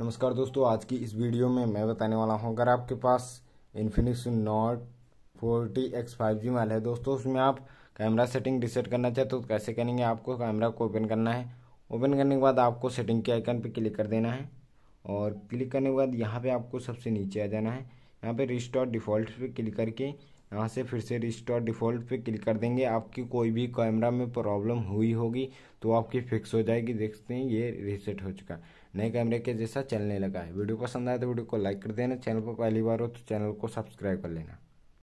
नमस्कार दोस्तों आज की इस वीडियो में मैं बताने वाला हूँ अगर आपके पास Infinix Note forty X five G mobile है दोस्तों उसमें आप कैमरा सेटिंग रिसेट करना चाहते हो तो कैसे करेंगे आपको कैमरा को ओपन करना है ओपन करने के बाद आपको सेटिंग के आइकन पर क्लिक कर देना है और क्लिक करने के बाद यहाँ पर आपको सबसे नीचे आ जाना है यहाँ पर रिस्टोर डिफ़ॉल्ट पर क्लिक करके यहाँ से फिर से रिस्टोर डिफ़ॉल्ट पे क्लिक कर देंगे आपकी कोई भी कैमरा में प्रॉब्लम हुई होगी तो आपकी फिक्स हो जाएगी देखते हैं ये रिसेट हो चुका है नए कैमरे के जैसा चलने लगा है वीडियो पसंद आया तो वीडियो को लाइक कर देना चैनल को पहली बार हो तो चैनल को सब्सक्राइब कर लेना